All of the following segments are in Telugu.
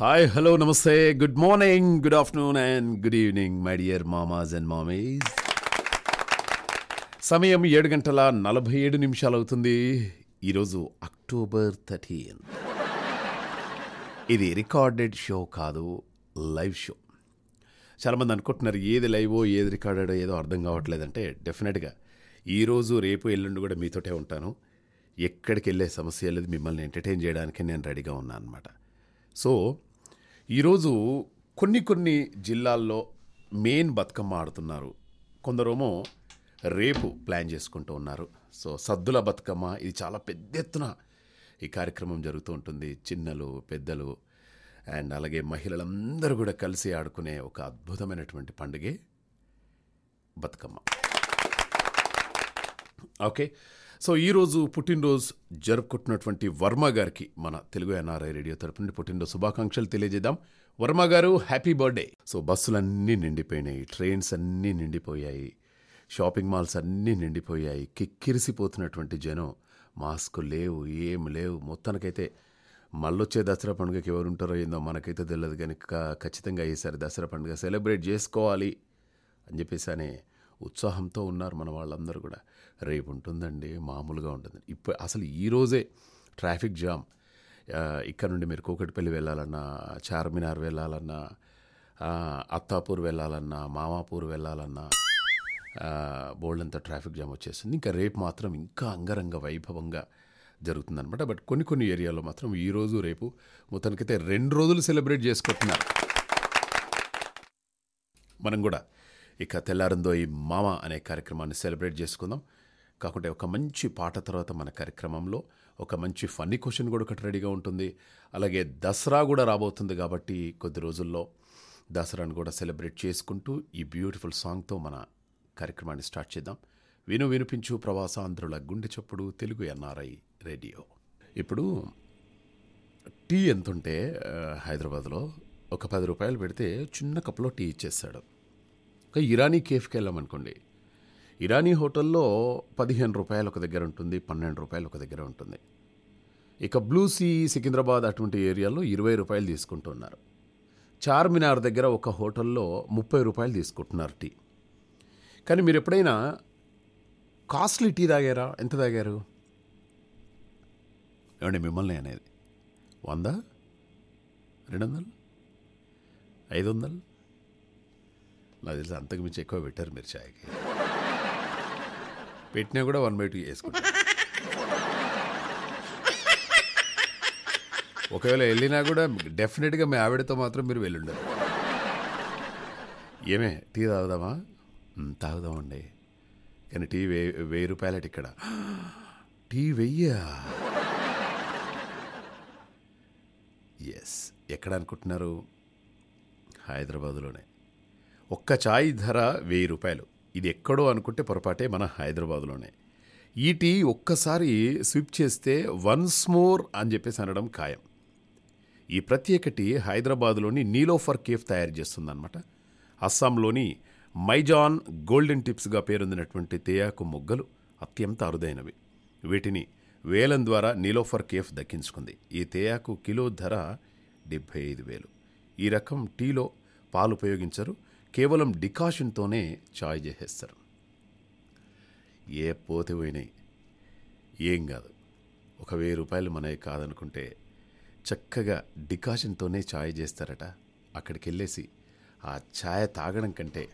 హాయ్ హలో నమస్తే good morning good afternoon and good evening my dear మామాజ్ అండ్ మామీస్ సమయం ఏడు గంటల నలభై ఏడు నిమిషాలు అవుతుంది ఈరోజు అక్టోబర్ థర్టీన్ ఇది రికార్డెడ్ షో కాదు లైవ్ షో చాలామంది అనుకుంటున్నారు ఏది లైవో ఏది రికార్డెడ్ ఏదో అర్థం కావట్లేదంటే డెఫినెట్గా ఈరోజు రేపు ఎల్లుండి కూడా మీతోటే ఉంటాను ఎక్కడికి వెళ్ళే సమస్య లేదు మిమ్మల్ని ఎంటర్టైన్ చేయడానికి నేను రెడీగా ఉన్నాను అనమాట సో ఈరోజు కొన్ని కొన్ని జిల్లాల్లో మెయిన్ బతుకమ్మ ఆడుతున్నారు కొందరేమో రేపు ప్లాన్ చేసుకుంటూ ఉన్నారు సో సద్దుల బతుకమ్మ ఇది చాలా పెద్ద ఎత్తున ఈ కార్యక్రమం జరుగుతూ ఉంటుంది చిన్నలు పెద్దలు అండ్ అలాగే మహిళలందరూ కూడా కలిసి ఆడుకునే ఒక అద్భుతమైనటువంటి పండుగే బతుకమ్మ ఓకే సో ఈరోజు పుట్టినరోజు జరుపుకుంటున్నటువంటి వర్మ గారికి మన తెలుగు ఎన్ఆర్ఐ రేడియో తరపు నుండి పుట్టినరోజు శుభాకాంక్షలు తెలియజేద్దాం వర్మ గారు హ్యాపీ బర్త్డే సో బస్సులన్నీ నిండిపోయినాయి ట్రైన్స్ అన్నీ నిండిపోయాయి షాపింగ్ మాల్స్ అన్నీ నిండిపోయాయి కిక్కిరిసిపోతున్నటువంటి జనం మాస్క్ లేవు ఏం లేవు మొత్తానికైతే మళ్ళొచ్చే దసరా పండుగకి ఎవరుంటారో ఏందో మనకైతే తెలియదు కానీ ఖచ్చితంగా ఈసారి దసరా పండుగ సెలబ్రేట్ చేసుకోవాలి అని చెప్పేసి అనే ఉత్సాహంతో ఉన్నారు మన వాళ్ళందరూ కూడా రేపు ఉంటుందండి మామూలుగా ఉంటుంది ఇప్పుడు అసలు ఈరోజే ట్రాఫిక్ జామ్ ఇక్కడ నుండి మీరు కూకట్పల్లి వెళ్ళాలన్నా చార్మినార్ వెళ్ళాలన్నా అత్తాపూర్ వెళ్ళాలన్నా మామాపూర్ వెళ్ళాలన్నా బోల్డ్ అంతా ట్రాఫిక్ జామ్ వచ్చేస్తుంది ఇంకా రేపు మాత్రం ఇంకా అంగరంగ వైభవంగా జరుగుతుందనమాట బట్ కొన్ని కొన్ని ఏరియాలో మాత్రం ఈరోజు రేపు మొత్తానికైతే రెండు రోజులు సెలబ్రేట్ చేసుకుంటున్నారు మనం కూడా ఇక తెల్లారిందో ఈ మామ అనే కార్యక్రమాన్ని సెలబ్రేట్ చేసుకుందాం కాకుంటే ఒక మంచి పాట తర్వాత మన కార్యక్రమంలో ఒక మంచి ఫన్నీ క్వశ్చన్ కూడా ఒకటి రెడీగా ఉంటుంది అలాగే దసరా కూడా రాబోతుంది కాబట్టి కొద్ది రోజుల్లో దసరాను కూడా సెలబ్రేట్ చేసుకుంటూ ఈ బ్యూటిఫుల్ సాంగ్తో మన కార్యక్రమాన్ని స్టార్ట్ చేద్దాం విను వినిపించు ప్రవాసాంధ్రుల గుండె చప్పుడు తెలుగు ఎన్ఆర్ఐ రేడియో ఇప్పుడు టీ ఎంతుంటే హైదరాబాద్లో ఒక పది రూపాయలు పెడితే చిన్న కప్లో టీ ఇచ్చేస్తాడు ఒక ఇరానీ కేఫ్కి వెళ్ళామనుకోండి ఇరానీ హోటల్లో పదిహేను రూపాయలు ఒక దగ్గర ఉంటుంది పన్నెండు రూపాయలు ఒక దగ్గర ఉంటుంది ఇక బ్లూ సీ సికింద్రాబాద్ అటువంటి ఏరియాలో ఇరవై రూపాయలు తీసుకుంటున్నారు చార్మినార్ దగ్గర ఒక హోటల్లో ముప్పై రూపాయలు తీసుకుంటున్నారు టీ కానీ మీరు ఎప్పుడైనా కాస్ట్లీ టీ తాగారా ఎంత తాగారు ఏమండి మిమ్మల్ని అనేది వంద రెండు వందలు ఐదు వందలు నాకు తెలిసి అంతకు మించి ఎక్కువ పెట్టారు మీరు ఛాయ్కి పెట్టినా కూడా వన్ బై టూ చేసుకుంటా ఒకవేళ వెళ్ళినా కూడా డెఫినెట్గా మీ ఆవిడతో మాత్రం మీరు వెళ్ళుండరు ఏమే టీ తాగుదామా తాగుదామండి కానీ టీ వే వెయ్యి రూపాయలట ఇక్కడ టీ వెయ్యా ఎస్ ఎక్కడ అనుకుంటున్నారు హైదరాబాదులోనే ఒక్క చాయ్ ధర వెయ్యి రూపాయలు ఇది ఎక్కడో అనుకుంటే పొరపాటే మన హైదరాబాద్లోనే ఈటీ ఒక్కసారి స్విప్ చేస్తే వన్స్ మోర్ అని చెప్పేసి అనడం ఖాయం ఈ ప్రత్యేకటి హైదరాబాద్లోని నీలోఫర్ కేఫ్ తయారు చేస్తుందన్నమాట అస్సాంలోని మైజాన్ గోల్డెన్ టిప్స్గా పేరొందినటువంటి తేయాకు మొగ్గలు అత్యంత అరుదైనవి వీటిని వేలం ద్వారా నీలోఫర్ కేఫ్ దక్కించుకుంది ఈ తేయాకు కిలో ధర డెబ్బై ఐదు వేలు ఈ రకం టీలో పాలు ఉపయోగించరు కేవలం డికాషన్తోనే చాయ్ చేసేస్తారు ఏ పోతే పోయినాయి ఏం కాదు ఒక వెయ్యి రూపాయలు మనవి కాదనుకుంటే చక్కగా డికాషన్తోనే ఛాయ్ చేస్తారట అక్కడికి వెళ్ళేసి ఆ ఛాయ్ తాగడం కంటే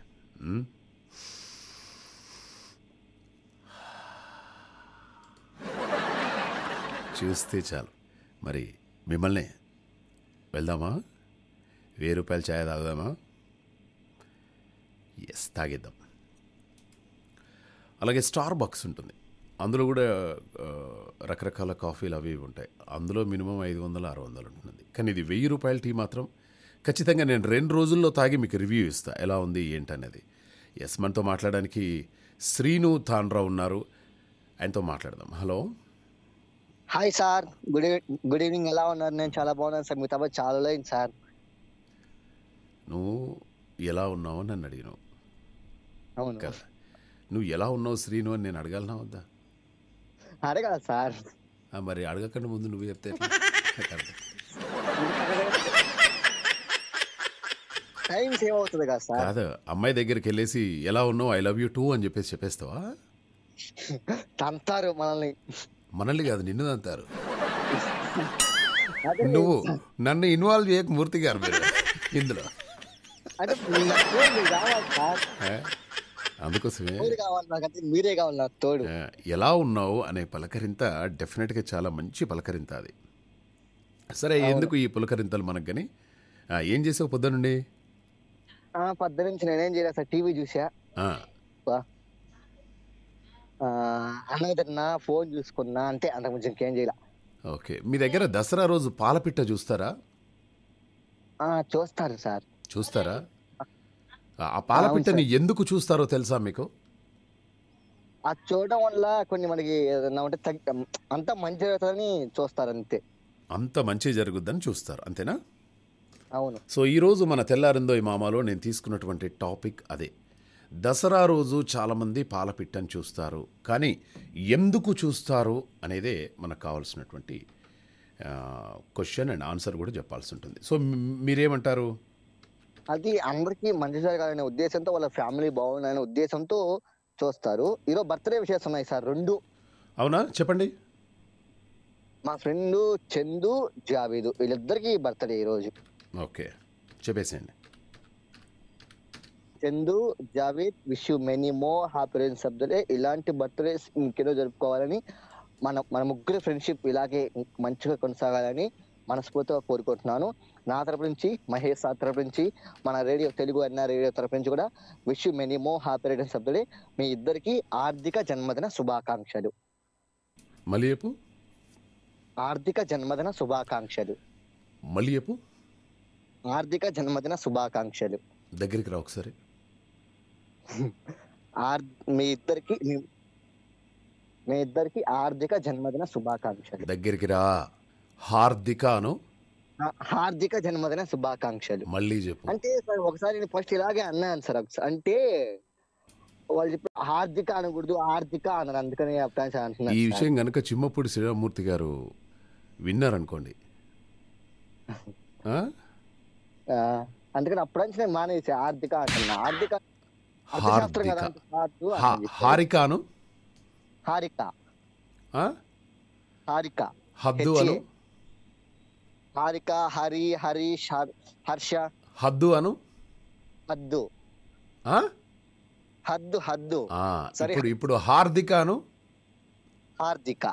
చూస్తే చాలు మరి మిమ్మల్ని వెళ్దామా వెయ్యి రూపాయలు ఛాయ్ తాగుదామా ఎస్ తాగేద్దాం అలాగే స్టార్ బాక్స్ ఉంటుంది అందులో కూడా రకరకాల కాఫీలు అవి ఉంటాయి అందులో మినిమం ఐదు వందలు ఆరు వందలు ఉంటుంది కానీ ఇది వెయ్యి రూపాయల టీ మాత్రం ఖచ్చితంగా నేను రెండు రోజుల్లో తాగి మీకు రివ్యూ ఇస్తాను ఎలా ఉంది ఏంటనేది ఎస్ మనతో మాట్లాడడానికి శ్రీను తాండ్రావు ఉన్నారు ఆయనతో మాట్లాడదాం hello hi sir good good evening ఎలా ఉన్నారు నేను చాలా బాగున్నాను సార్ మీతో చాలా సార్ నువ్వు ఎలా ఉన్నావు అని నన్ను అడిగినావు నువ్వు ఎలా ఉన్నావు శ్రీను అని నేను నా వద్దా అడగాలి సార్ మరి అడగకుండా ముందు నువ్వు చెప్తే టైం సేవ్ అవుతుంది కదా సార్ కాదు అమ్మాయి దగ్గరికి వెళ్ళేసి ఎలా ఉన్నావు ఐ లవ్ యూ టూ అని చెప్పేసి చెప్పేస్తావా తంతారు మనల్ని మనల్ని కాదు నిన్ను తంతారు నువ్వు నన్ను ఇన్వాల్వ్ చేయక మూర్తి గారు ఇందులో అంటే అందుకోసమే కావాలి నాకు అంటే మీరే కావాలి నాకు తోడు ఎలా ఉన్నావు అనే పలకరింత డెఫినెట్గా చాలా మంచి పలకరింత అది సరే ఎందుకు ఈ పులకరింతలు మనకు కానీ ఏం చేసావు పొద్దునండి పొద్దు నుంచి ఏం చేయలేదు సార్ టీవీ చూసా అన్నం తిన్నా ఫోన్ చూసుకున్నా అంతే అంతకు మించి ఇంకేం చేయలే ఓకే మీ దగ్గర దసరా రోజు పాలపిట్ట చూస్తారా చూస్తారు సార్ చూస్తారా ఆ పాలపిట్టని ఎందుకు చూస్తారో తెలుసా మీకు అది చూడడం వల్ల కొన్ని మనకి ఏదన్నా ఉంటే అంత మంచి జరుగుతుందని చూస్తారు అంతే అంత మంచి జరుగుద్దని చూస్తారు అంతేనా అవును సో ఈరోజు మన ఈ మామాలో నేను తీసుకున్నటువంటి టాపిక్ అదే దసరా రోజు చాలామంది పాలపిట్టని చూస్తారు కానీ ఎందుకు చూస్తారు అనేదే మనకు కావాల్సినటువంటి క్వశ్చన్ అండ్ ఆన్సర్ కూడా చెప్పాల్సి ఉంటుంది సో మీరేమంటారు అది అందరికీ మంచి జరగాలనే ఉద్దేశంతో వాళ్ళ ఫ్యామిలీ బాగుందనే ఉద్దేశంతో చూస్తారు ఈరోజు బర్త్డే విషయాస్ ఉన్నాయి సార్ రెండు అవునా చెప్పండి మా ఫ్రెండ్ చందు జావేదు వీళ్ళిద్దరికి బర్త్డే ఈరోజు ఓకే చెప్పేసండి Chandu Javed wish you many more happy రేంజ్ సబ్జెక్టే ఇలాంటి బర్త్డేస్ ఇంకెన్నో జరుపుకోవాలని మన మన ముగ్గురు ఫ్రెండ్షిప్ ఇలాగే మంచిగా కొనసాగాలని మనస్ఫూర్తిగా కోరుకుంటున్నాను నా తరపు నుంచి మహేష్ సార్ తరపు నుంచి మన రేడియో తెలుగు అన్న రేడియో తరపు నుంచి కూడా wish many more happy return సభ్యుడే మీ ఇద్దరికి ఆర్థిక జన్మదిన శుభాకాంక్షలు మలియపు ఆర్థిక జన్మదిన శుభాకాంక్షలు మలియపు ఆర్థిక జన్మదిన శుభాకాంక్షలు దగ్గరికి రా ఒకసారి మీ ఇద్దరికి మీ ఇద్దరికి ఆర్థిక జన్మదిన శుభాకాంక్షలు దగ్గరికి రా హార్దికాను హార్దిక జన్మదిన శుభాకాంక్షలు మళ్ళీ చెప్పు అంటే ఒకసారి నేను ఫస్ట్ ఇలాగే అన్నాను సార్ అంటే వాళ్ళు చెప్పి హార్దిక అనకూడదు ఆర్థిక అన్నారు అందుకని అంటున్నాను ఈ విషయం కనుక చిమ్మపూడి శ్రీరామూర్తి గారు విన్నారనుకోండి అందుకని అప్పటి నుంచి నేను మానేసి ఆర్థిక అంటున్నా ఆర్థిక హారికాను హారిక హారిక హద్దు అను హారిక హరి హరీష్ హర్ష హద్దు అను హద్దు హద్దు హద్దు ఇప్పుడు ఇప్పుడు హార్దిక అను హార్దిక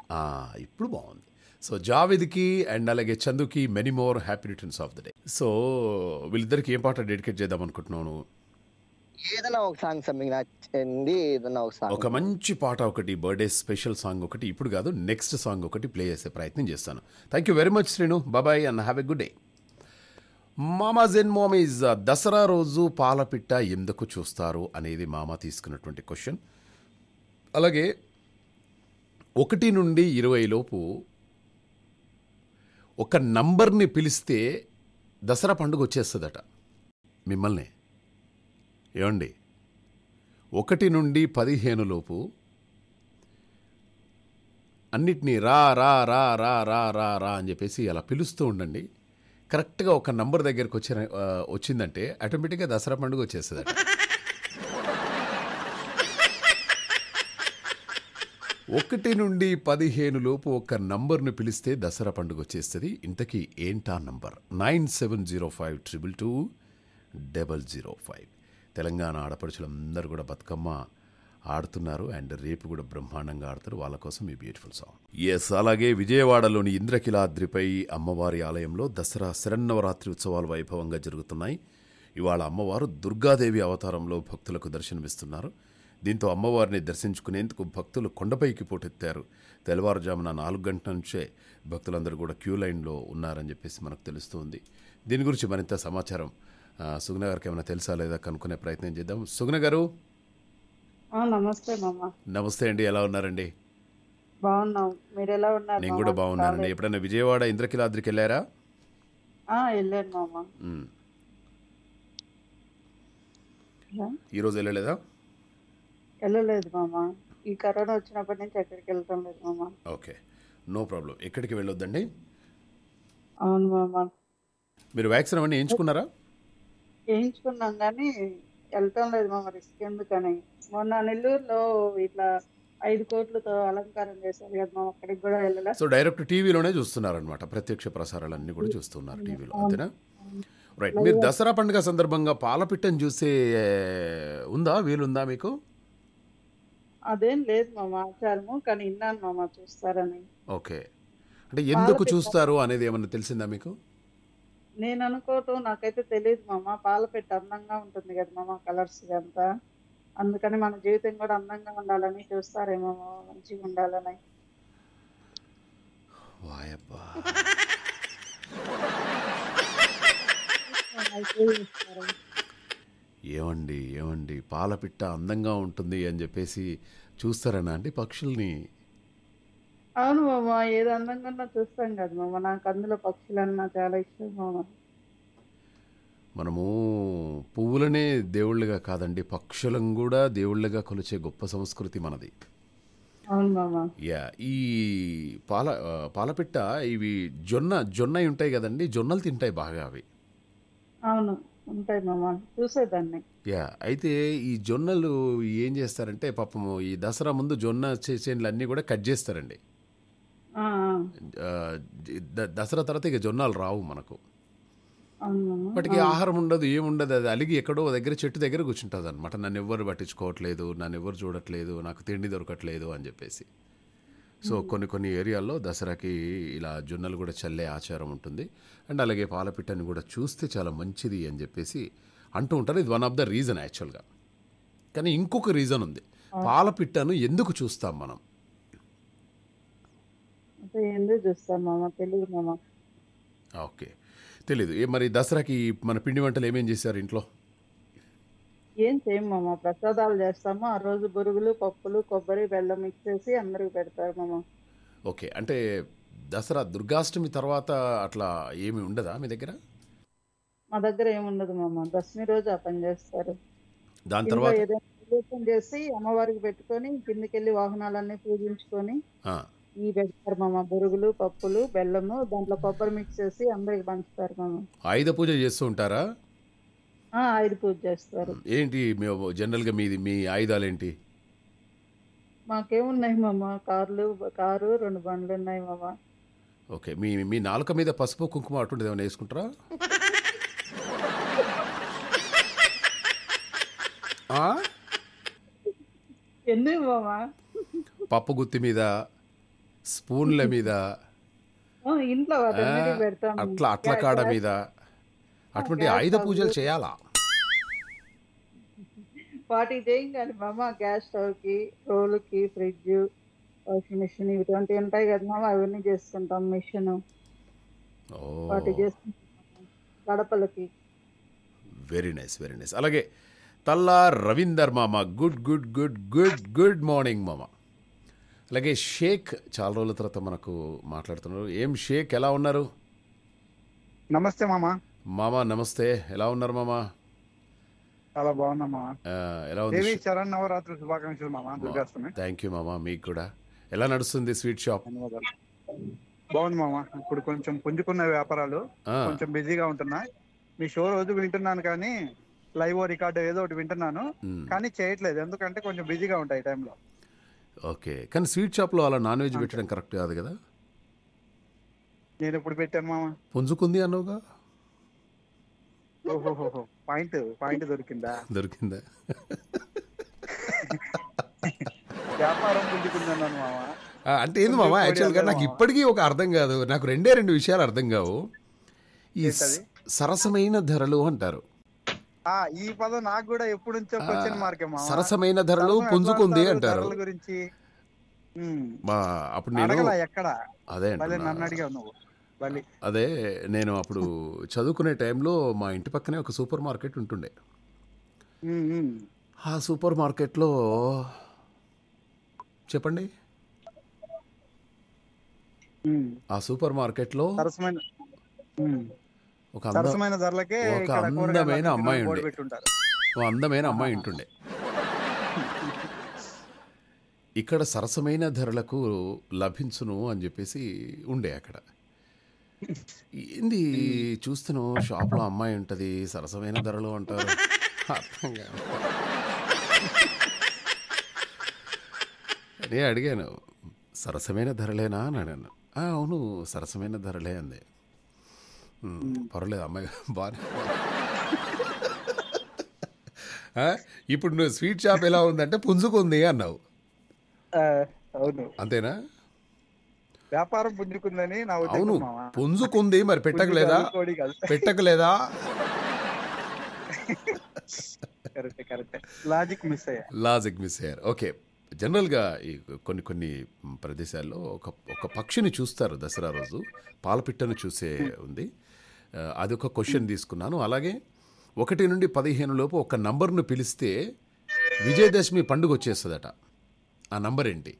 ఇప్పుడు బాగుంది సో జావేద్కి అండ్ అలాగే చందుకి many more happy returns of the day so వీళ్ళిద్దరికి ఏం పాట డెడికేట్ చేద్దాం అనుకుంటున్నాను ఏదైనా ఒక సాంగ్ సార్ నచ్చింది ఏదైనా ఒక సాంగ్ ఒక మంచి పాట ఒకటి బర్త్డే స్పెషల్ సాంగ్ ఒకటి ఇప్పుడు కాదు నెక్స్ట్ సాంగ్ ఒకటి ప్లే చేసే ప్రయత్నం చేస్తాను thank you very much Srinu బాబాయ్ and have a good day మామా జెన్ మోమీజ్ uh, దసరా రోజు పాలపిట్ట ఎందుకు చూస్తారు అనేది మామ తీసుకున్నటువంటి క్వశ్చన్ అలాగే ఒకటి నుండి ఇరవై లోపు ఒక నంబర్ని పిలిస్తే దసరా పండుగ వచ్చేస్తుందట మిమ్మల్ని ఏమండి ఒకటి నుండి పదిహేను లోపు అన్నిటినీ రా రా రా రా రా రా రా అని చెప్పేసి అలా పిలుస్తూ ఉండండి కరెక్ట్గా ఒక నంబర్ దగ్గరకు వచ్చిన వచ్చిందంటే ఆటోమేటిక్గా దసరా పండుగ వచ్చేస్తుంది ఒకటి నుండి పదిహేను లోపు ఒక నంబర్ను పిలిస్తే దసరా పండుగ వచ్చేస్తుంది ఇంతకీ ఏంటా number nine seven zero five triple two double zero five Telangana ఆడపడుచులందరూ కూడా బతుకమ్మ ఆడుతున్నారు అండ్ రేపు కూడా బ్రహ్మాండంగా ఆడతారు వాళ్ళ కోసం ఈ బ్యూటిఫుల్ సాంగ్ ఎస్ అలాగే విజయవాడలోని ఇంద్రకిలాద్రిపై అమ్మవారి ఆలయంలో దసరా శరన్నవరాత్రి ఉత్సవాలు వైభవంగా జరుగుతున్నాయి ఇవాళ అమ్మవారు దుర్గాదేవి అవతారంలో భక్తులకు దర్శనమిస్తున్నారు దీంతో అమ్మవారిని దర్శించుకునేందుకు భక్తులు కొండపైకి పోటెత్తారు తెల్లవారుజామున నాలుగు గంటల నుంచే భక్తులందరూ కూడా క్యూ లైన్లో ఉన్నారని చెప్పేసి మనకు తెలుస్తుంది దీని గురించి మరింత సమాచారం సుగుణ గారికి ఏమైనా తెలుసా లేదా కనుక్కునే ప్రయత్నం చేద్దాం సుగుణ గారు నమస్తే నమస్తే అండి ఎలా ఉన్నారండి బాగున్నాం మీరు ఎలా ఉన్నారు నేను కూడా బాగున్నానండి ఎప్పుడైనా విజయవాడ ఇంద్రకిలాద్రికి వెళ్ళారా వెళ్ళాను మామ ఈరోజు వెళ్ళలేదా వెళ్ళలేదు మామ ఈ కరోనా వచ్చినప్పటి నుంచి ఎక్కడికి వెళ్తాం లేదు మామ ఓకే నో ప్రాబ్లం ఎక్కడికి వెళ్ళొద్దండి అవును మామ మీరు వ్యాక్సిన్ అవన్నీ ఎంచుకున్నారా చేయించుకున్నాం కానీ వెళ్ళటం లేదు మా రిస్క్ ఎందుకని మొన్న నెల్లూరులో ఇట్లా ఐదు కోట్లతో అలంకారం చేశారు కదా మా అక్కడికి కూడా వెళ్ళలే సో డైరెక్ట్ టీవీలోనే చూస్తున్నారనమాట ప్రత్యక్ష ప్రసారాలన్నీ కూడా చూస్తున్నారు టీవీలో అంతేనా రైట్ మీరు దసరా పండుగ సందర్భంగా పాలపిట్టను చూసే ఉందా వీలుందా మీకు అదేం లేదు మామ ఆచారము కానీ విన్నాను మామ చూస్తారని ఓకే అంటే ఎందుకు చూస్తారు అనేది ఏమన్నా తెలిసిందా మీకు నేను అనుకోవటం నాకైతే తెలియదు మామ పాల పెట్టి అందంగా ఉంటుంది కదా మామ కలర్స్ అంతా అందుకని మన జీవితం కూడా అందంగా ఉండాలని చూస్తారేమో మంచిగా ఉండాలని ఏమండి ఏమండి పాలపిట్ట అందంగా ఉంటుంది అని చెప్పేసి చూస్తారనా అండి పక్షుల్ని అవును మామ ఏది అందంగా చూస్తాం కదా మామ నాకు అందులో పక్షులన్నా చాలా ఇష్టం మామ మనము పువ్వులనే దేవుళ్ళుగా కాదండి పక్షులను కూడా దేవుళ్ళుగా కొలిచే గొప్ప సంస్కృతి మనది యా ఈ పాల పాలపిట్ట ఇవి జొన్న జొన్న ఉంటాయి కదండి జొన్నలు తింటాయి బాగా అవి అవును ఉంటాయి యా అయితే ఈ జొన్నలు ఏం చేస్తారంటే పాపము ఈ దసరా ముందు జొన్న చేసేన్లు అన్నీ కూడా కట్ చేస్తారండి దసరా తర్వాత ఇక జొన్నాలు రావు మనకు వాటికి ఆహారం ఉండదు ఏముండదు అది అలిగి ఎక్కడో దగ్గర చెట్టు దగ్గర కూర్చుంటుంది అనమాట నన్ను ఎవ్వరు పట్టించుకోవట్లేదు నన్ను ఎవ్వరు చూడట్లేదు నాకు తిండి దొరకట్లేదు అని చెప్పేసి సో hmm. కొన్ని కొన్ని ఏరియాల్లో దసరాకి ఇలా జొన్నలు కూడా చల్లే ఆచారం ఉంటుంది అండ్ అలాగే పాలపిట్టని కూడా చూస్తే చాలా మంచిది అని చెప్పేసి అంటూ ఉంటారు ఇది వన్ ఆఫ్ ద రీజన్ యాక్చువల్గా కానీ ఇంకొక రీజన్ ఉంది hmm. పాలపిట్టను ఎందుకు చూస్తాం మనం అంతా ఏందో చూస్తాం మామ తెలియదు మామ ఓకే తెలీదు ఏ మరి దసరాకి మన పిండి వంటలు ఏమేం చేశారు ఇంట్లో ఏం చేయం మామ ప్రసాదాలు చేస్తాము ఆ రోజు బురుగులు పప్పులు కొబ్బరి బెల్లం చేసి అందరికి పెడతారు మామ ఓకే అంటే దసరా దుర్గాష్టమి తర్వాత అట్లా ఏమి ఉండదా మీ దగ్గర మా దగ్గర ఏముండదు మామ దశమి రోజు ఆ పని చేస్తారు దాని తర్వాత ఏదైనా చేసి అమ్మవారికి పెట్టుకొని కిందకెళ్ళి వాహనాలన్నీ పూజించుకొని ఈ పెడతారు మామ బొరుగులు పప్పులు బెల్లము దాంట్లో కొబ్బరి మిక్స్ చేసి అందరికి పంచుతారు మామ ఆయుధ పూజ చేస్తూ ఉంటారా ఆయుధ పూజ చేస్తారు ఏంటి జనరల్గా మీది మీ ఆయుధాలు ఏంటి మాకేమున్నాయి మామ కార్లు కారు రెండు బండ్లు ఉన్నాయి మామ ఓకే మీ మీ నాలుక మీద పసుపు కుంకుమ అటువంటిది ఏమైనా వేసుకుంటారా ఎన్ని మామ పప్పు గుత్తి మీద స్పూన్ల మీద ఇంట్లో అట్లా అట్ల కాడ మీద అటువంటి ఆయుధ పూజలు చేయాలా వాటికి కానీ మామ గ్యాస్ స్టవ్ కి రోల్ కి ఫ్రిడ్జ్ వాషింగ్ మిషన్ ఇటువంటి ఉంటాయి కదా మామ అవన్నీ చేసుకుంటాం మిషన్ వాటి చేసుకుంటాం గడపలకి వెరీ నైస్ వెరీ నైస్ అలాగే తల్లా రవీందర్ మామ good good good good good morning మామ అలాగే షేక్ చాలా రోజుల తర్వాత మనకు మాట్లాడుతున్నారు ఏం షేక్ ఎలా ఉన్నారు నమస్తే మామా మామ నమస్తే ఎలా ఉన్నారు మామా చాలా బాగున్నా మామ ఎలా ఉంది చరణ్ నవరాత్రి శుభాకాంక్షలు మామా దుర్గాష్టమి థ్యాంక్ యూ మామా మీకు కూడా ఎలా నడుస్తుంది స్వీట్ షాప్ బాగుంది మామా ఇప్పుడు కొంచెం పుంజుకున్న వ్యాపారాలు కొంచెం బిజీగా ఉంటున్నాయి మీ షో రోజు వింటున్నాను కానీ లైవ్ రికార్డు ఏదో ఒకటి వింటున్నాను కానీ చేయట్లేదు ఎందుకంటే కొంచెం బిజీగా ఉంటాయి టైంలో ఓకే కానీ స్వీట్ షాప్లో అలా నాన్ వెజ్ పెట్టడం కరెక్ట్ కాదు కదా నేను ఎప్పుడు పెట్టాను మామ పుంజుకుంది అన్నావుగా పాయింట్ పాయింట్ దొరికిందా దొరికిందా వ్యాపారం పుంజుకుందన్నాను మామ అంటే ఏంది మామ యాక్చువల్గా నాకు ఇప్పటికీ ఒక అర్థం కాదు నాకు రెండే రెండు విషయాలు అర్థం కావు ఈ సరసమైన ధరలు అంటారు ఈ పదం నాకు కూడా ఎప్పుడు సరసమైన ధరలు పుంజుకుంది అంటారు గురించి అప్పుడు నేను ఎక్కడ అదే నన్ను అదే నేను అప్పుడు చదువుకునే టైంలో మా ఇంటి పక్కనే ఒక సూపర్ మార్కెట్ ఉంటుండే ఆ సూపర్ మార్కెట్లో చెప్పండి ఆ సూపర్ మార్కెట్లో ఒక అందమైన ధరలకే ఒక అందమైన అమ్మాయి ఉండే ఓ అందమైన అమ్మాయి ఉంటుండే ఇక్కడ సరసమైన ధరలకు లభించును అని చెప్పేసి ఉండే అక్కడ ఏంది చూస్తున్నావు షాప్లో అమ్మాయి ఉంటుంది సరసమైన ధరలు అంటారు అదే అడిగాను సరసమైన ధరలేనా అని అన్నాను అవును సరసమైన ధరలే అందే పర్వాలేదు అమ్మాయి బాగా ఇప్పుడు నువ్వు స్వీట్ షాప్ ఎలా ఉందంటే పుంజుకుంది అన్నావు అంతేనా వ్యాపారం పుంజుకుందని అవును పుంజుకుంది మరి పెట్టకలేదా పెట్టకలేదా లాజిక్ మిస్ అయ్యారు లాజిక్ మిస్ అయ్యారు ఓకే జనరల్గా ఈ కొన్ని కొన్ని ప్రదేశాల్లో ఒక ఒక పక్షిని చూస్తారు దసరా రోజు పాలపిట్టను చూసే ఉంది అదొక క్వశ్చన్ తీసుకున్నాను అలాగే ఒకటి నుండి పదిహేను లోపు ఒక నంబర్ను పిలిస్తే విజయదశమి పండుగ వచ్చేస్తుందట ఆ నంబర్ ఏంటి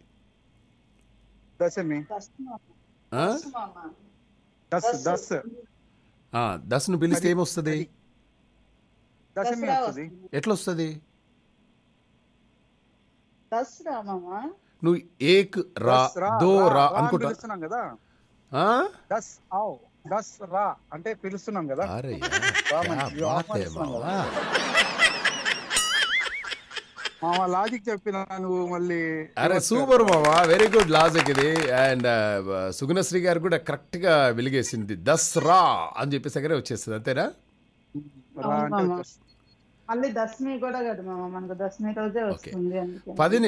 దశను పిలిస్తే ఏమొస్తుంది ఎట్లా వస్తుంది నువ్వు ఏక్ రా దో రా అనుకుంటా కదా దస్ రా అంటే పిలుస్తున్నాం కదా మావా లాజిక్ చెప్పిన నువ్వు మళ్ళీ అరే సూపర్ మావా వెరీ గుడ్ లాజిక్ ఇది అండ్ uh, సుగుణశ్రీ గారు కూడా కరెక్ట్ గా వెలిగేసింది దసరా అని చెప్పి దగ్గరే వచ్చేస్తుంది అంతేనా మళ్ళీ దశమి కూడా కదా మనకు దశమి రోజే వస్తుంది పది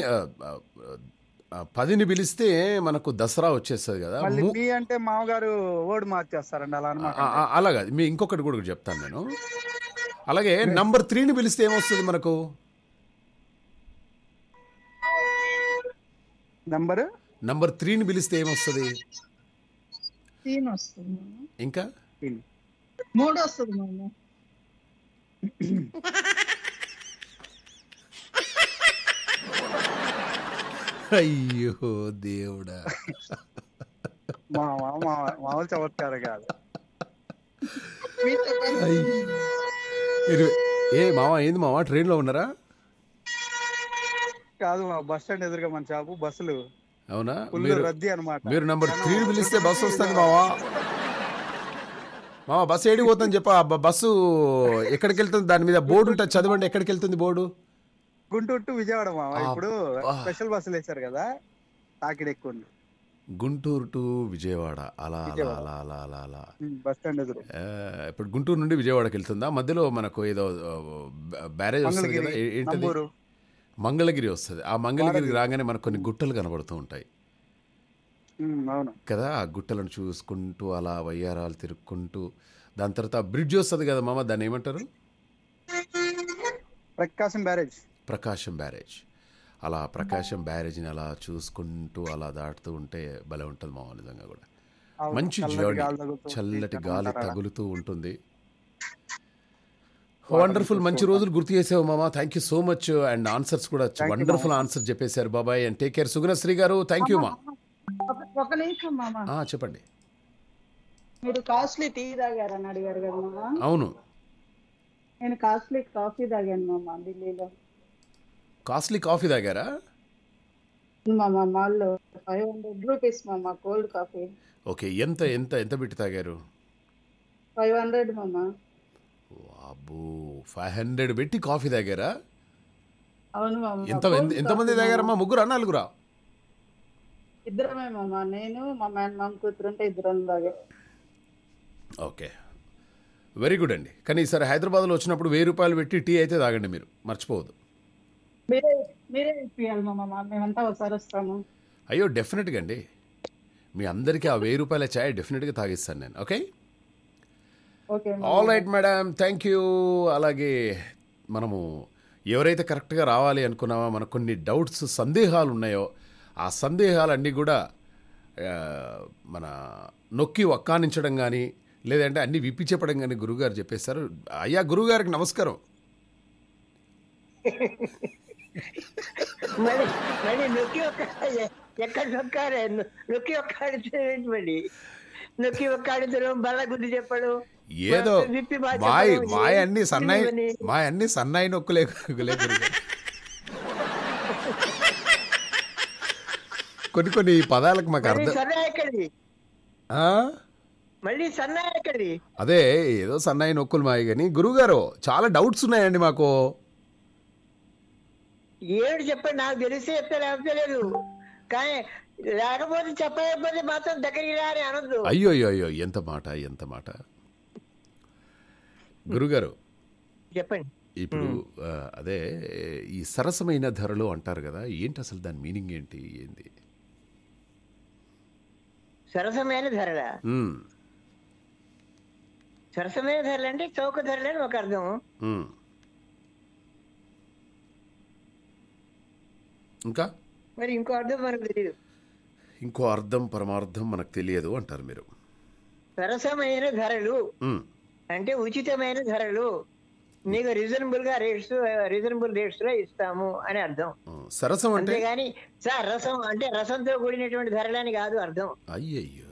పదిని పిలిస్తే మనకు దసరా వచ్చేస్తుంది కదా మీ అంటే మామగారు ఓడి మార్చేస్తారండి అలా అనమాట ఆ- మీ ఇంకొకటి కూడా చెప్తాను నేను అలాగే నంబర్ త్రీని పిలిస్తే ఏమొస్తుంది మనకు నంబర్ నంబర్ త్రీని పిలిస్తే ఏమొస్తుంది ఇంకా మూడు వస్తుంది అయ్యో దేవుడా మామూలు చమత్కారం కాదు ఏ మామ ఏంది మావా ట్రైన్ లో ఉన్నారా కాదు మా బస్ స్టాండ్ ఎదురుగా మన షాపు బస్సులు అవునా మీరు రద్దీ అనమాట మీరు నంబర్ త్రీ పిలిస్తే బస్సు వస్తుంది మావా మావా బస్సు ఏడికి పోతుందని చెప్ప బస్సు ఎక్కడికి వెళ్తుంది దాని మీద బోర్డు ఉంటుంది చదవండి ఎక్కడికి వెళ్తుంది బోర్డు గుంటూరు టు విజయవాడ ఇప్పుడు స్పెషల్ బస్సులు వేశారు కదా తాకిడి ఎక్కువ గుంటూరు టు విజయవాడ అలా అలా అలా అలా అలా అలా బస్ స్టాండ్ ఇప్పుడు గుంటూరు నుండి విజయవాడకి వెళ్తుందా మధ్యలో మనకు ఏదో బ్యారేజ్ వస్తుంది కదా ఏంటది మంగళగిరి వస్తుంది ఆ మంగళగిరి రాగానే మనకు కొన్ని గుట్టలు కనబడుతూ ఉంటాయి కదా ఆ గుట్టలను చూసుకుంటూ అలా వయ్యారాలు తిరుక్కుంటూ దాని తర్వాత బ్రిడ్జ్ వస్తుంది కదా మామ దాన్ని ఏమంటారు ప్రకాశం బ్యారేజ్ ప్రకాశం బ్యారేజ్ అలా ప్రకాశం బ్యారేజ్ని అలా చూసుకుంటూ అలా దాటుతూ ఉంటే భలే ఉంటుంది మా నిజంగా కూడా మంచి జర్నీ చల్లటి గాలి తగులుతూ ఉంటుంది వండర్ఫుల్ మంచి రోజులు గుర్తు చేసావు మామా thank you so much and answers కూడా వండర్ఫుల్ ఆన్సర్ చెప్పేశారు బాబాయ్ అండ్ టేక్ కేర్ శ్రీ గారు థ్యాంక్ యూ మా చెప్పండి మీరు కాస్ట్లీ టీ తాగారని అడిగారు కదా అవును నేను కాస్ట్లీ కాఫీ తాగాను ఢిల్లీలో కాస్ట్లీ కాఫీ తాగారా మా మాల్లో ఫైవ్ హండ్రెడ్ రూపీస్ మా కోల్డ్ కాఫీ ఓకే ఎంత ఎంత ఎంత పెట్టి తాగారు ఫైవ్ హండ్రెడ్ మామా అబ్బో ఫైవ్ హండ్రెడ్ పెట్టి కాఫీ తాగారా అవును మామ ఎంత ఎంతమంది తాగారమ్మా ముగ్గురా నలుగురా ఇద్దరమే మామా నేను మా మేన్ మామ కూతురుంటే ఇద్దరం తాగారు ఓకే వెరీ గుడ్ అండి కానీ ఈసారి హైదరాబాద్లో వచ్చినప్పుడు వెయ్యి రూపాయలు పెట్టి టీ అయితే తాగండి మీరు మర్చిపోవద్దు అయ్యో డెఫినెట్గా అండి మీ అందరికీ ఆ వెయ్యి రూపాయల ఛాయ్ డెఫినెట్గా తాగిస్తాను నేను okay all right madam thank you అలాగే మనము ఎవరైతే కరెక్ట్గా రావాలి అనుకున్నామో మనకు కొన్ని డౌట్స్ సందేహాలు ఉన్నాయో ఆ సందేహాలన్నీ కూడా మన నొక్కి ఒక్కానించడం కానీ లేదంటే అన్ని విప్పి చెప్పడం కానీ గురుగారు చెప్పేస్తారు అయ్యా గురుగారికి నమస్కారం మళ్ళీ మళ్ళీ నొక్కి ఒక్క ఎక్కడ నొక్కారే నొక్కి ఒక్కడితేంటి మళ్ళీ నొక్కి ఒక్కడితేనేమో బల్ల గుద్ది చెప్పడం ఏదో మాయ్ మాయ అన్ని సన్నాయి మాయ అన్ని సన్నాయి నొక్కులే కొన్ని కొన్ని పదాలకు మాకు అర్థం మళ్ళీ సన్నాయి అదే ఏదో సన్నాయి నొక్కులు మాయ కానీ గురువుగారు చాలా డౌట్స్ ఉన్నాయండి మాకు ఏడు చెప్పండి నాకు తెలిసి చెప్తే లేదు కానీ లేకపోతే చెప్పలేకపోతే మాత్రం దగ్గరికి రాని అనొద్దు అయ్యో అయ్యో అయ్యో ఎంత మాట ఎంత మాట గురుగారు చెప్పండి ఇప్పుడు అదే ఈ సరసమైన ధరలు అంటారు కదా ఏంటి అసలు దాని మీనింగ్ ఏంటి ఏంది సరసమైన ధరల సరసమైన ధరలు అంటే చౌక ధరలు అని ఒక అర్థం ఇంకా మరి ఇంకో అర్థం మనకు తెలియదు ఇంకో అర్థం పరమార్థం మనకు తెలియదు అంటారు మీరు సరసమైన ధరలు అంటే ఉచితమైన ధరలు నీకు రీజనబుల్ గా రేట్స్ రీజనబుల్ రేట్స్ లో ఇస్తాము అని అర్థం సరసం అంటే కానీ సార్ రసం అంటే రసంతో కూడినటువంటి ధరలని కాదు అర్థం అయ్యయ్యో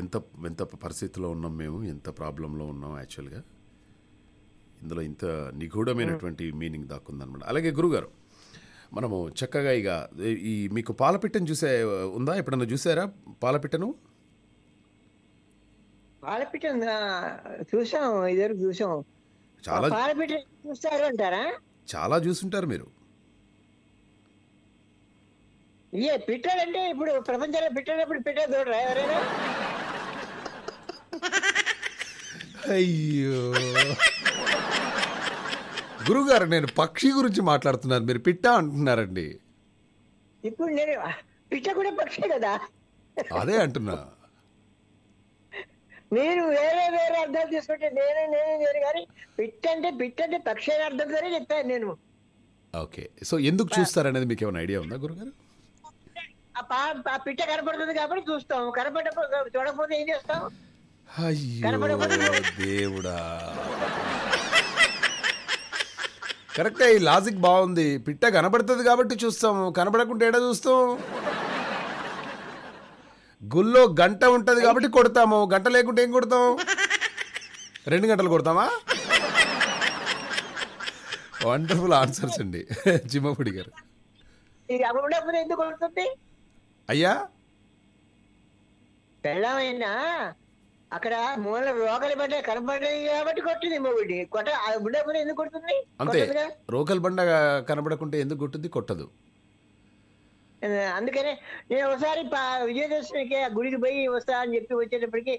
ఎంత ఎంత పరిస్థితిలో ఉన్నాం మేము ఎంత ప్రాబ్లంలో ఉన్నాం యాక్చువల్గా ఇందులో ఇంత నిగూఢమైనటువంటి మీనింగ్ hmm. దాక్కుందనమాట అలాగే గురుగారు మనము చక్కగా ఇక ఈ మీకు పాలపిట్టను చూసే ఉందా ఎప్పుడన్నా చూసారా పాలపిట్టను పాలపిట్ట చూసాం ఇదివరకు చూసాం చాలా పాలపిట్ట చూస్తారు అంటారా చాలా చూసుంటారు మీరు ఏ అంటే ఇప్పుడు ప్రపంచంలో పిట్టేటప్పుడు పిట్టే చూడరా ఎవరైనా అయ్యో గురుగారు నేను పక్షి గురించి మాట్లాడుతున్నాను మీరు పిట్ట అంటున్నారండి ఇప్పుడు నేను పిట్ట కూడా పక్షి కదా అదే అంటున్నా మీరు వేరే వేరే అర్థాలు తీసుకుంటే నేనే నేనే నేను కానీ పిట్ అంటే పిట్ అంటే పక్షి అనే సరే చెప్పాను నేను ఓకే సో ఎందుకు చూస్తారనేది మీకు ఏమైనా ఐడియా ఉందా గురుగారు ఆ పిట్ట కనపడుతుంది కాబట్టి చూస్తాం కనపడకపోతే చూడకపోతే ఏం చేస్తాం అయ్యో దేవుడా కరెక్ట్ ఈ లాజిక్ బాగుంది పిట్ట కనబడుతుంది కాబట్టి చూస్తాము కనబడకుండా ఏడా చూస్తాం గుళ్ళో గంట ఉంటుంది కాబట్టి కొడతాము గంట లేకుంటే ఏం కొడతాం రెండు గంటలు కొడతామా వండర్ఫుల్ ఆన్సర్స్ అండి చిమ్మపూడి గారు అయ్యా అక్కడ మూల రోగలు బండ కనబడ్డాయి కాబట్టి కొట్టింది మొగుడి కొట్ట బుడ్డ కూడా ఎందుకు కొడుతుంది అంతే రోగలు బండ కనబడకుంటే ఎందుకు కొట్టింది కొట్టదు అందుకనే నేను ఒకసారి విజయదశమికి ఆ గుడికి పోయి వస్తా అని చెప్పి వచ్చేటప్పటికి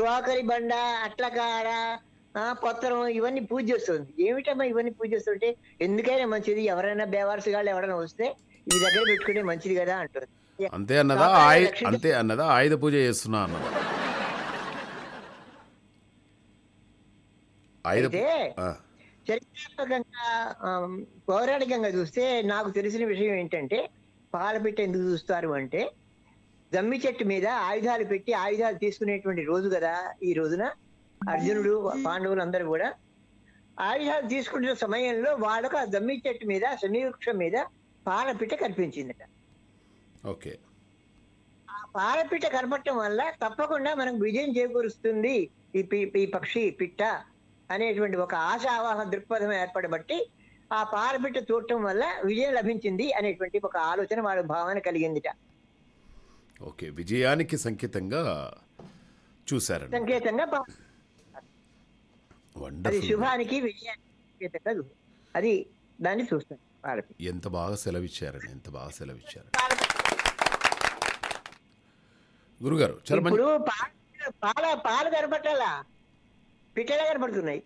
రోకలి బండ అట్లకాడ పొత్తరం ఇవన్నీ పూజ చేస్తుంది ఏమిటమ్మా ఇవన్నీ పూజ చేస్తుంటే ఎందుకైనా మంచిది ఎవరైనా బేవారసు గాళ్ళు ఎవరైనా వస్తే ఇది దగ్గర పెట్టుకుంటే మంచిది కదా అంటారు అంతే అన్నదా అంతే అన్నదా ఆయుధ పూజ చేస్తున్నా అన్నదా అయితే చరిత్రాత్మకంగా పౌరాణికంగా చూస్తే నాకు తెలిసిన విషయం ఏంటంటే పాలపిట్ట ఎందుకు చూస్తారు అంటే దమ్మి చెట్టు మీద ఆయుధాలు పెట్టి ఆయుధాలు తీసుకునేటువంటి రోజు కదా ఈ రోజున అర్జునుడు పాండవులు అందరూ కూడా ఆయుధాలు తీసుకుంటున్న సమయంలో వాళ్ళకు ఆ దమ్మి చెట్టు మీద శనివృక్షం మీద పాలపిట్ట కనిపించిందట ఓకే ఆ పాలపిట్ట కనపడటం వల్ల తప్పకుండా మనకు విజయం చేకూరుస్తుంది ఈ ఈ పక్షి పిట్ట అనేటువంటి ఒక ఆశావాహ దృక్పథం ఏర్పడబట్టి ఆ పాలపిట్ట చూడటం వల్ల విజయం లభించింది అనేటువంటి ఒక ఆలోచన వాళ్ళ భావన కలిగిందిట ఓకే విజయానికి సంకేతంగా చూశారు సంకేతంగా అది శుభానికి విజయానికి అది దాన్ని చూస్తాను ఎంత బాగా సెలవిచ్చారని ఎంత బాగా సెలవిచ్చారు గురుగారు చాలా పాల పాలు కనపట్టాలా పిట్టలే కనపడుతున్నాయి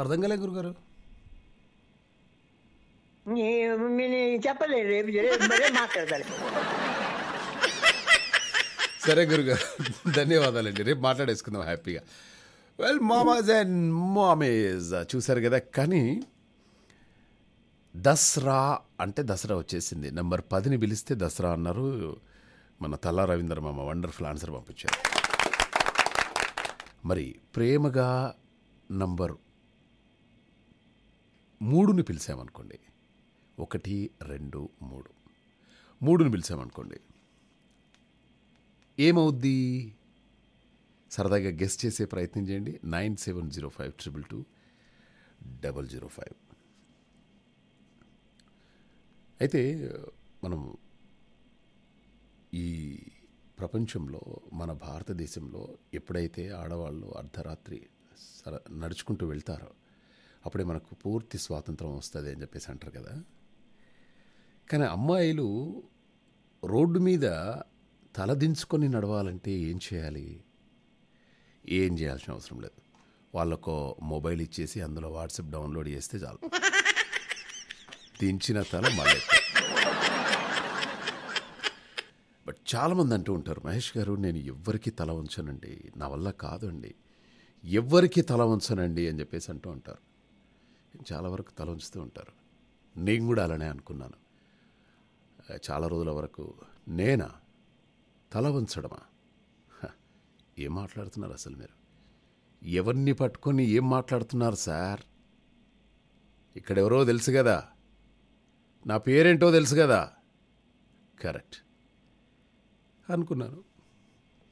అర్థం కాలే గురుగారు చెప్పలేదు సరే గురుగారు ధన్యవాదాలండి రేపు మాట్లాడేసుకుందాం హ్యాపీగా వెల్ మామాజ్ అండ్ మామేజ్ చూశారు కదా కానీ దసరా అంటే దసరా వచ్చేసింది నెంబర్ పదిని పిలిస్తే దసరా అన్నారు మన తల్లా రవీందర్ మామ వండర్ఫుల్ ఆన్సర్ పంపించారు మరి ప్రేమగా నంబర్ మూడుని పిలిచామనుకోండి ఒకటి రెండు మూడు మూడుని పిలిచామనుకోండి ఏమవుద్ది సరదాగా గెస్ట్ చేసే ప్రయత్నం చేయండి nine seven zero five triple two double zero five అయితే మనం ఈ ప్రపంచంలో మన భారతదేశంలో ఎప్పుడైతే ఆడవాళ్ళు అర్ధరాత్రి సర నడుచుకుంటూ వెళ్తారో అప్పుడే మనకు పూర్తి స్వాతంత్రం వస్తుంది అని చెప్పేసి అంటారు కదా కానీ అమ్మాయిలు రోడ్డు మీద తలదించుకొని నడవాలంటే ఏం చేయాలి ఏం చేయాల్సిన అవసరం లేదు వాళ్ళకు మొబైల్ ఇచ్చేసి అందులో వాట్సాప్ డౌన్లోడ్ చేస్తే చాలు దించిన తల మళ్ళీ చాలామంది అంటూ ఉంటారు మహేష్ గారు నేను ఎవ్వరికి తల ఉంచనండి నా వల్ల కాదండి ఎవ్వరికి తల ఉంచనండి అని చెప్పేసి అంటూ ఉంటారు చాలా వరకు తల ఉంచుతూ ఉంటారు నేను కూడా అలానే అనుకున్నాను చాలా రోజుల వరకు నేనా తల ఉంచడమా ఏం మాట్లాడుతున్నారు అసలు మీరు ఎవరిని పట్టుకొని ఏం మాట్లాడుతున్నారు సార్ ఇక్కడెవరో తెలుసు కదా నా పేరేంటో తెలుసు కదా కరెక్ట్ అనుకున్నాను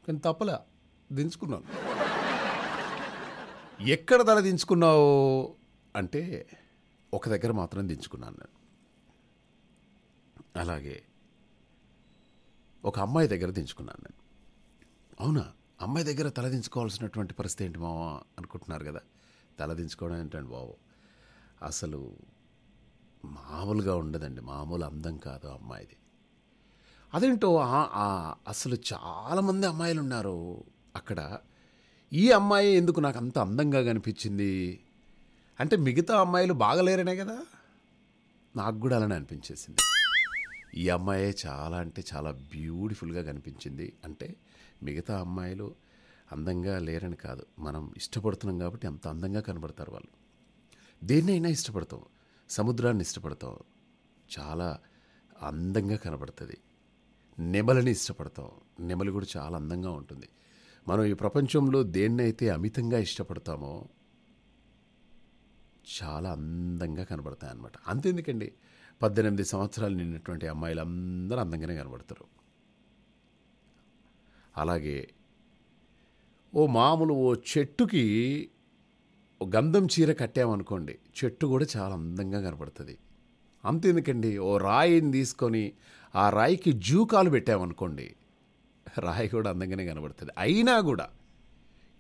కానీ తప్పలే దించుకున్నాను ఎక్కడ తల దించుకున్నావు అంటే ఒక దగ్గర మాత్రం దించుకున్నాను నేను అలాగే ఒక అమ్మాయి దగ్గర దించుకున్నాను నేను అవునా అమ్మాయి దగ్గర తల దించుకోవాల్సినటువంటి పరిస్థితి ఏంటి మావా అనుకుంటున్నారు కదా తల దించుకోవడం ఏంటండి బాబు అసలు మామూలుగా ఉండదండి మామూలు అందం కాదు అమ్మాయిది అదేంటో అసలు చాలామంది అమ్మాయిలు ఉన్నారు అక్కడ ఈ అమ్మాయి ఎందుకు నాకు అంత అందంగా కనిపించింది అంటే మిగతా అమ్మాయిలు బాగలేరనే కదా నాకు కూడా అలానే అనిపించేసింది ఈ అమ్మాయే చాలా అంటే చాలా బ్యూటిఫుల్గా కనిపించింది అంటే మిగతా అమ్మాయిలు అందంగా లేరని కాదు మనం ఇష్టపడుతున్నాం కాబట్టి అంత అందంగా కనబడతారు వాళ్ళు దేన్నైనా ఇష్టపడతాం సముద్రాన్ని ఇష్టపడతాం చాలా అందంగా కనబడుతుంది నెమలని ఇష్టపడతాం నెమలి కూడా చాలా అందంగా ఉంటుంది మనం ఈ ప్రపంచంలో దేన్నైతే అమితంగా ఇష్టపడతామో చాలా అందంగా కనబడతాయి అనమాట అంతెందుకండి పద్దెనిమిది సంవత్సరాలు నిండినటువంటి అమ్మాయిలు అందరూ అందంగానే కనబడతారు అలాగే ఓ మామూలు ఓ చెట్టుకి ఓ గంధం చీర కట్టామనుకోండి చెట్టు కూడా చాలా అందంగా కనబడుతుంది అంతెందుకండి ఓ రాయిని తీసుకొని ఆ రాయికి జూకాలు పెట్టామనుకోండి రాయి కూడా అందంగానే కనబడుతుంది అయినా కూడా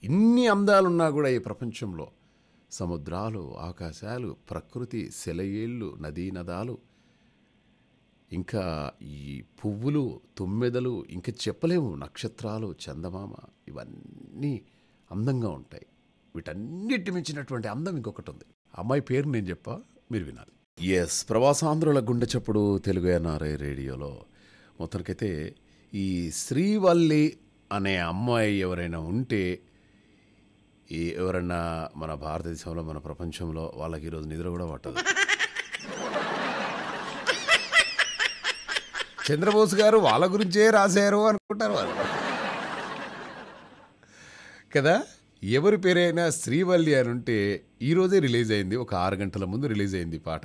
ఇన్ని అందాలున్నా కూడా ఈ ప్రపంచంలో సముద్రాలు ఆకాశాలు ప్రకృతి సెలయేళ్ళు నదీ నదాలు ఇంకా ఈ పువ్వులు తుమ్మెదలు ఇంకా చెప్పలేము నక్షత్రాలు చందమామ ఇవన్నీ అందంగా ఉంటాయి వీటన్నిటి మించినటువంటి అందం ఇంకొకటి ఉంది అమ్మాయి పేరు నేను చెప్పా మీరు వినాలి ఎస్ ప్రవాసాంధ్రుల గుండె చప్పుడు తెలుగు ఎన్ఆర్ఐ రేడియోలో మొత్తానికైతే ఈ శ్రీవల్లి అనే అమ్మాయి ఎవరైనా ఉంటే ఈ ఎవరన్నా మన భారతదేశంలో మన ప్రపంచంలో వాళ్ళకి ఈరోజు నిద్ర కూడా పట్టదు చంద్రబోస్ గారు వాళ్ళ గురించే రాశారు అనుకుంటారు వాళ్ళు కదా ఎవరి పేరైనా శ్రీవల్లి అని ఉంటే ఈరోజే రిలీజ్ అయింది ఒక ఆరు గంటల ముందు రిలీజ్ అయింది పాట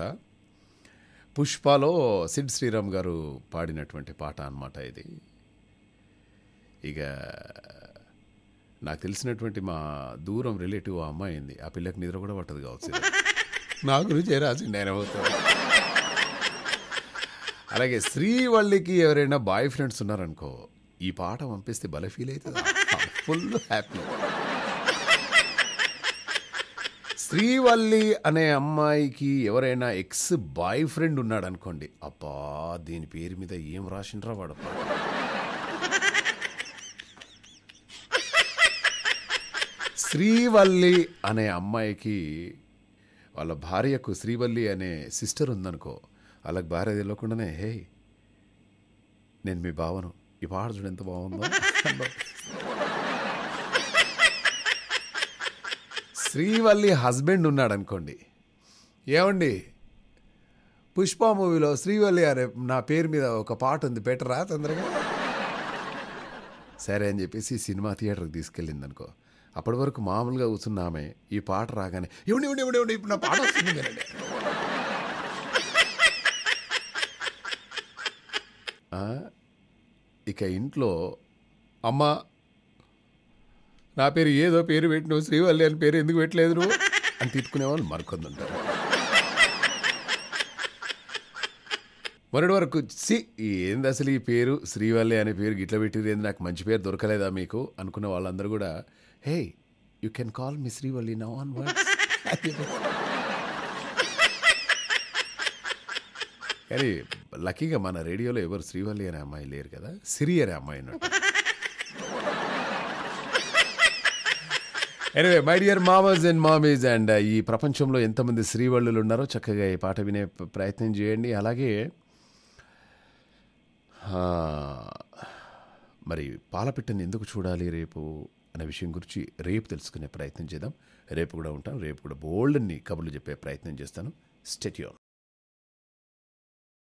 పుష్పలో సిడ్ శ్రీరామ్ గారు పాడినటువంటి పాట అనమాట ఇది ఇక నాకు తెలిసినటువంటి మా దూరం రిలేటివ్ ఆ అమ్మాయింది ఆ పిల్లకి నిద్ర కూడా పట్టదు కావచ్చు నా గురించి రాసిండి ఆయన అలాగే శ్రీవల్లికి ఎవరైనా బాయ్ ఫ్రెండ్స్ ఉన్నారనుకో ఈ పాట పంపిస్తే బల ఫీల్ అవుతుంది ఫుల్ హ్యాపీ శ్రీవల్లి అనే అమ్మాయికి ఎవరైనా ఎక్స్ బాయ్ ఫ్రెండ్ ఉన్నాడు అనుకోండి అబ్బా దీని పేరు మీద ఏం రాసిండ్రా వాడు శ్రీవల్లి అనే అమ్మాయికి వాళ్ళ భార్యకు శ్రీవల్లి అనే సిస్టర్ ఉందనుకో వాళ్ళకి భార్య తెలియకుండానే హే నేను మీ భావను ఈ పాడు చూడు ఎంత బాగుందో శ్రీవల్లి హస్బెండ్ ఉన్నాడు అనుకోండి ఏమండి పుష్ప మూవీలో శ్రీవల్లి అనే నా పేరు మీద ఒక పాట ఉంది రా తొందరగా సరే అని చెప్పేసి సినిమా థియేటర్కి తీసుకెళ్ళింది అనుకో అప్పటి వరకు మామూలుగా కూర్చున్న ఆమె ఈ పాట రాగానే ఇవ్వండి ఇవ్వండి ఇవ్వండి ఇప్పుడు నా పాట వస్తుంది కదండి ఇక ఇంట్లో అమ్మ నా పేరు ఏదో పేరు పెట్టినావు శ్రీవల్లి అని పేరు ఎందుకు పెట్టలేదు నువ్వు అని తిట్టుకునేవాళ్ళు మరికొందుంటారు మొన్నటి వరకు సి ఏంది అసలు ఈ పేరు శ్రీవల్లి అనే పేరు గిట్ల పెట్టింది ఏంది నాకు మంచి పేరు దొరకలేదా మీకు అనుకున్న వాళ్ళందరూ కూడా hey you can call me Srivalli now on words కానీ లక్కీగా మన రేడియోలో ఎవరు శ్రీవల్లి అనే అమ్మాయి లేరు కదా సిరి అనే అమ్మాయి ఉన్నట్టు anyway my dear mamas and mommies and ఈ ప్రపంచంలో ఎంతమంది శ్రీవళ్ళులు ఉన్నారో చక్కగా ఈ పాట వినే ప్రయత్నం చేయండి అలాగే మరి పాలపిట్టని ఎందుకు చూడాలి రేపు అనే విషయం గురించి రేపు తెలుసుకునే ప్రయత్నం చేద్దాం రేపు కూడా ఉంటాను రేపు కూడా బోల్డ్ని కబుర్లు చెప్పే ప్రయత్నం చేస్తాను స్టెట్యూన్